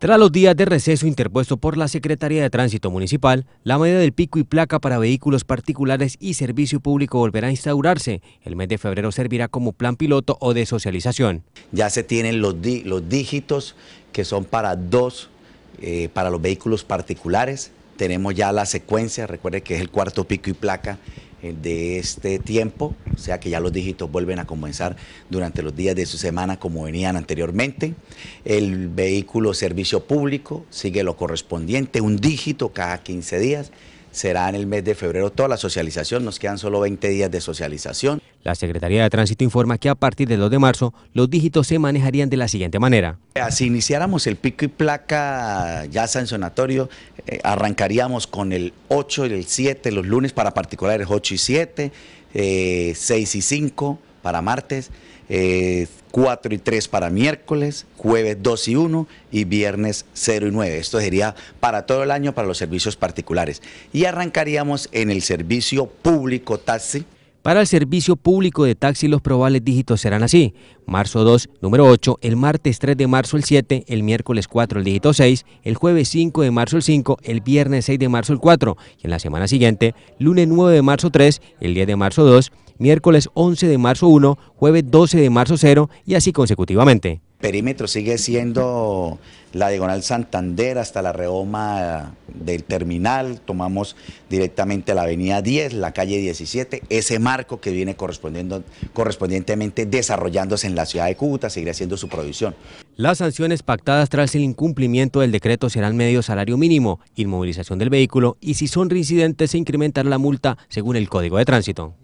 Tras los días de receso interpuesto por la Secretaría de Tránsito Municipal, la medida del pico y placa para vehículos particulares y servicio público volverá a instaurarse. El mes de febrero servirá como plan piloto o de socialización. Ya se tienen los, dígitos que son para dos, eh, para los vehículos particulares. Tenemos ya la secuencia, recuerde que es el cuarto pico y placa de este tiempo, o sea que ya los dígitos vuelven a comenzar durante los días de su semana como venían anteriormente. El vehículo servicio público sigue lo correspondiente, un dígito cada 15 días será en el mes de febrero toda la socialización, nos quedan solo 20 días de socialización. La Secretaría de Tránsito informa que a partir del 2 de marzo los dígitos se manejarían de la siguiente manera. Eh, si iniciáramos el pico y placa ya sancionatorio, eh, arrancaríamos con el 8 y el 7 los lunes para particulares 8 y 7, 6 eh, y 5, para martes, 4 eh, y 3 para miércoles, jueves 2 y 1 y viernes 0 y 9. Esto sería para todo el año para los servicios particulares. Y arrancaríamos en el servicio público taxi, para el servicio público de taxi los probables dígitos serán así, marzo 2, número 8, el martes 3 de marzo el 7, el miércoles 4 el dígito 6, el jueves 5 de marzo el 5, el viernes 6 de marzo el 4 y en la semana siguiente, lunes 9 de marzo 3, el 10 de marzo 2, miércoles 11 de marzo 1, jueves 12 de marzo 0 y así consecutivamente perímetro sigue siendo la diagonal Santander hasta la reoma del terminal, tomamos directamente la avenida 10, la calle 17, ese marco que viene correspondiendo, correspondientemente desarrollándose en la ciudad de Cúcuta, seguirá siendo su producción. Las sanciones pactadas tras el incumplimiento del decreto serán medio salario mínimo, inmovilización del vehículo y si son reincidentes se incrementará la multa según el Código de Tránsito.